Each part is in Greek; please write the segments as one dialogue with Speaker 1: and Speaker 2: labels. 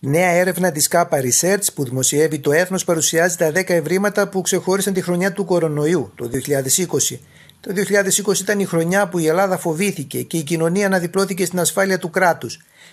Speaker 1: Νέα έρευνα της ΚΑΠΑ Research που δημοσιεύει το έθνος παρουσιάζει τα 10 ευρήματα που ξεχώρισαν τη χρονιά του κορονοϊού το 2020. Το 2020 ήταν η χρονιά που η Ελλάδα φοβήθηκε και η κοινωνία αναδιπλώθηκε στην ασφάλεια του κράτους.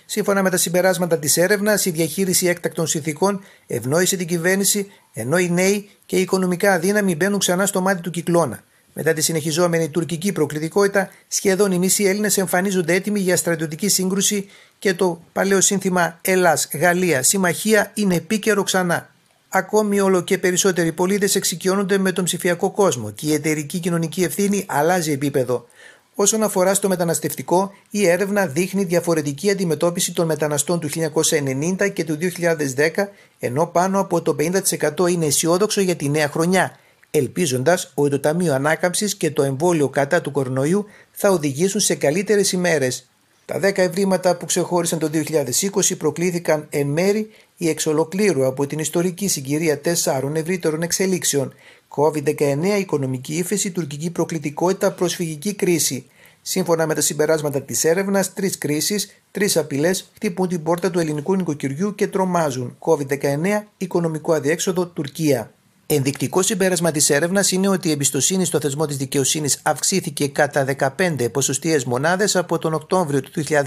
Speaker 1: Σύμφωνα με τα συμπεράσματα της έρευνας, η διαχείριση έκτακτων συνθήκων ευνόησε την κυβέρνηση, ενώ οι νέοι και οι οικονομικά αδύναμοι μπαίνουν ξανά στο μάτι του κυκλώνα. Μετά τη συνεχιζόμενη τουρκική προκλητικότητα, σχεδόν οι μισοί Έλληνες εμφανίζονται έτοιμοι για στρατιωτική σύγκρουση και το παλαιό σύνθημα Ελλά-Γαλλία συμμαχία είναι επίκαιρο ξανά. Ακόμη όλο και περισσότεροι πολίτες εξοικειώνονται με τον ψηφιακό κόσμο και η εταιρική κοινωνική ευθύνη αλλάζει επίπεδο. Όσον αφορά στο μεταναστευτικό, η έρευνα δείχνει διαφορετική αντιμετώπιση των μεταναστών του 1990 και του 2010, ενώ πάνω από το 50% είναι αισιόδοξο για τη νέα χρονιά ελπίζοντας ότι το Ταμείο Ανάκαμψης και το εμβόλιο κατά του κορονοϊού θα οδηγήσουν σε καλύτερες ημέρες. Τα 10 ευρήματα που ξεχώρισαν το 2020 προκλήθηκαν εν μέρη ή εξ ολοκλήρου από την ιστορική συγκυρία τεσσάρων ευρύτερων εξελίξεων COVID-19, οικονομική ύφεση, τουρκική προκλητικότητα, προσφυγική κρίση. Σύμφωνα με τα συμπεράσματα της έρευνας, τρεις κρίσεις, τρεις απειλές χτυπούν την πόρτα του ελληνικού νοικοκυριού και τρομάζουν. COVID-19, οικονομικό αδιέξοδο, Τουρκία. Ενδεικτικό συμπέρασμα της έρευνας είναι ότι η εμπιστοσύνη στο θεσμό της δικαιοσύνης αυξήθηκε κατά 15 ποσοστιαίες μονάδες από τον Οκτώβριο του 2019,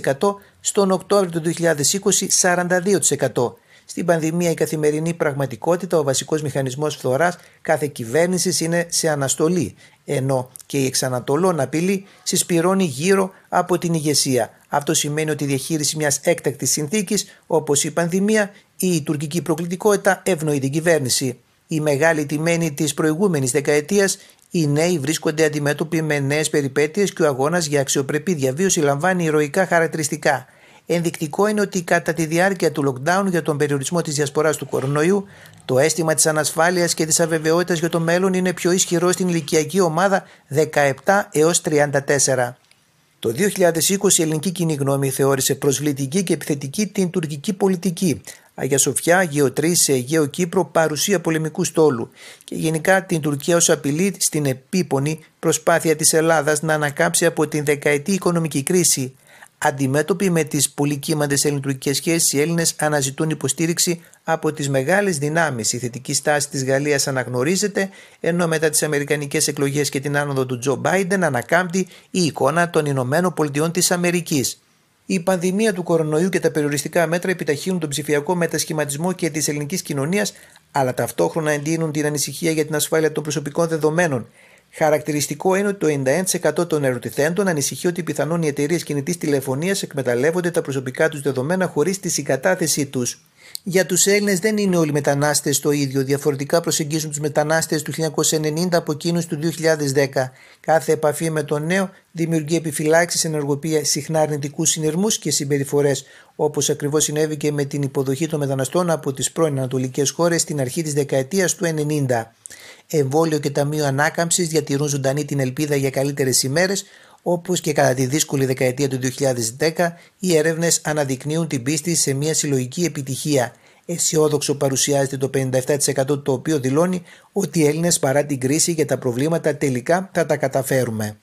Speaker 1: 27%, στον Οκτώβριο του 2020, 42%. Στην πανδημία η καθημερινή πραγματικότητα, ο βασικός μηχανισμός φθοράς κάθε κυβέρνησης είναι σε αναστολή, ενώ και η εξανατολών απειλή συσπηρώνει γύρω από την ηγεσία. Αυτό σημαίνει ότι η διαχείριση μιας έκτακτης συνθήκης, όπως η πανδημία ή η τουρκική προκλητικότητα, ευνοεί την κυβέρνηση. Οι μεγάλοι τιμένοι της προηγούμενης δεκαετίας, οι νέοι βρίσκονται αντιμέτωποι με νέες περιπέτειες και ο αγώνας για αξιοπρεπή διαβίωση λαμβάνει ηρωικά χαρακτηριστικά. Ενδεικτικό είναι ότι κατά τη διάρκεια του lockdown για τον περιορισμό της διασποράς του κορονοϊού, το αίσθημα της ανασφάλειας και της αβεβαιότητας για το μέλλον είναι πιο ισχυρό στην ηλικιακή ομάδα 17 έω 34. Το 2020 η ελληνική κοινή γνώμη θεώρησε προσβλητική και επιθετική την τουρκική πολιτική. Αγία Σοφιά, Αγίο σε Αιγαίο Κύπρο, παρουσία πολεμικού στόλου και γενικά την Τουρκία ως απειλή στην επίπονη προσπάθεια της Ελλάδας να ανακάψει από την δεκαετή οικονομική κρίση Αντιμέτωποι με τις πολυκύμαντες ελληνικέ σχέσεις, οι Έλληνες αναζητούν υποστήριξη από τις μεγάλες δυνάμεις. Η θετική στάση της Γαλλίας αναγνωρίζεται, ενώ μετά τις Αμερικανικές εκλογές και την άνοδο του Τζο Μπάιντεν ανακάμπτει η εικόνα των Ηνωμένων Πολιτειών της Αμερικής. Η πανδημία του κορονοϊού και τα περιοριστικά μέτρα επιταχύνουν τον ψηφιακό μετασχηματισμό και της ελληνικής κοινωνίας, αλλά ταυτόχρονα εντείνουν την ανησυχία για την ασφάλεια των προσωπικών δεδομένων. Χαρακτηριστικό είναι ότι το 91% των ερωτηθέντων ανησυχεί ότι πιθανόν οι εταιρείες κινητής τηλεφωνίας εκμεταλλεύονται τα προσωπικά τους δεδομένα χωρίς τη συγκατάθεσή τους. Για τους Έλληνες δεν είναι όλοι μετανάστες το ίδιο. Διαφορετικά προσεγγίζουν τους μετανάστες του 1990 από εκείνους του 2010. Κάθε επαφή με τον νέο δημιουργεί επιφυλάξεις, ενεργοποιεί συχνά αρνητικούς συνειρμούς και συμπεριφορές, όπως ακριβώς συνέβη και με την υποδοχή των μεταναστών από τις πρώην Ανατολικές χώρες στην αρχή της δεκαετίας του 90. Εμβόλιο και Ταμείο Ανάκαμψης διατηρούν ζωντανή την ελπίδα για καλύτερες ημέρες, όπως και κατά τη δύσκολη δεκαετία του 2010, οι έρευνες αναδεικνύουν την πίστη σε μια συλλογική επιτυχία. Αισιόδοξο παρουσιάζεται το 57% το οποίο δηλώνει ότι οι Έλληνες παρά την κρίση και τα προβλήματα τελικά θα τα καταφέρουμε.